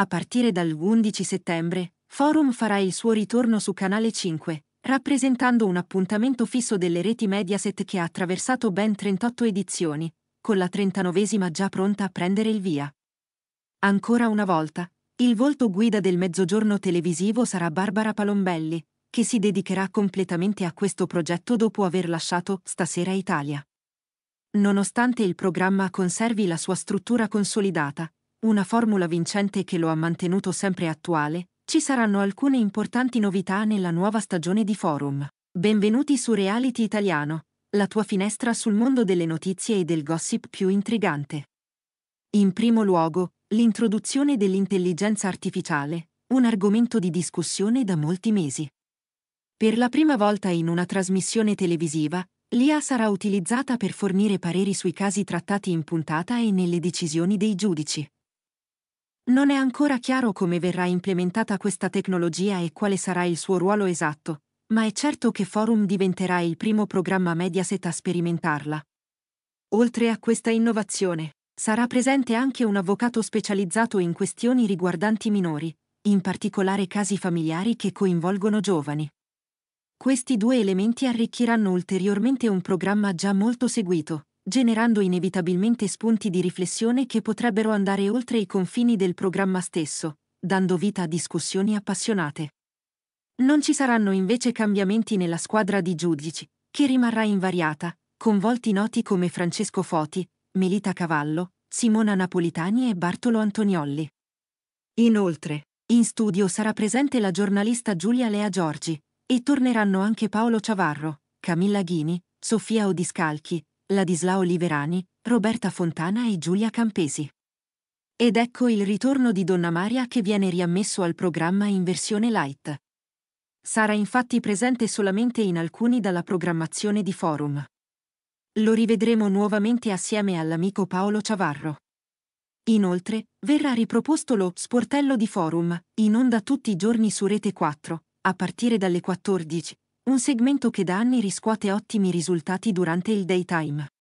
A partire dal 11 settembre, Forum farà il suo ritorno su Canale 5, rappresentando un appuntamento fisso delle reti Mediaset che ha attraversato ben 38 edizioni, con la 39esima già pronta a prendere il via. Ancora una volta, il volto guida del mezzogiorno televisivo sarà Barbara Palombelli, che si dedicherà completamente a questo progetto dopo aver lasciato Stasera Italia. Nonostante il programma conservi la sua struttura consolidata, una formula vincente che lo ha mantenuto sempre attuale, ci saranno alcune importanti novità nella nuova stagione di Forum. Benvenuti su Reality Italiano, la tua finestra sul mondo delle notizie e del gossip più intrigante. In primo luogo, l'introduzione dell'intelligenza artificiale, un argomento di discussione da molti mesi. Per la prima volta in una trasmissione televisiva, l'IA sarà utilizzata per fornire pareri sui casi trattati in puntata e nelle decisioni dei giudici. Non è ancora chiaro come verrà implementata questa tecnologia e quale sarà il suo ruolo esatto, ma è certo che Forum diventerà il primo programma Mediaset a sperimentarla. Oltre a questa innovazione, sarà presente anche un avvocato specializzato in questioni riguardanti minori, in particolare casi familiari che coinvolgono giovani. Questi due elementi arricchiranno ulteriormente un programma già molto seguito, generando inevitabilmente spunti di riflessione che potrebbero andare oltre i confini del programma stesso, dando vita a discussioni appassionate. Non ci saranno invece cambiamenti nella squadra di giudici, che rimarrà invariata, con volti noti come Francesco Foti, Melita Cavallo, Simona Napolitani e Bartolo Antoniolli. Inoltre, in studio sarà presente la giornalista Giulia Lea Giorgi, e torneranno anche Paolo Ciavarro, Camilla Ghini, Sofia Odiscalchi, Ladislao Oliverani, Roberta Fontana e Giulia Campesi. Ed ecco il ritorno di Donna Maria che viene riammesso al programma in versione light. Sarà infatti presente solamente in alcuni dalla programmazione di forum. Lo rivedremo nuovamente assieme all'amico Paolo Ciavarro. Inoltre, verrà riproposto lo Sportello di Forum, in onda tutti i giorni su Rete 4, a partire dalle 14, un segmento che da anni riscuote ottimi risultati durante il daytime.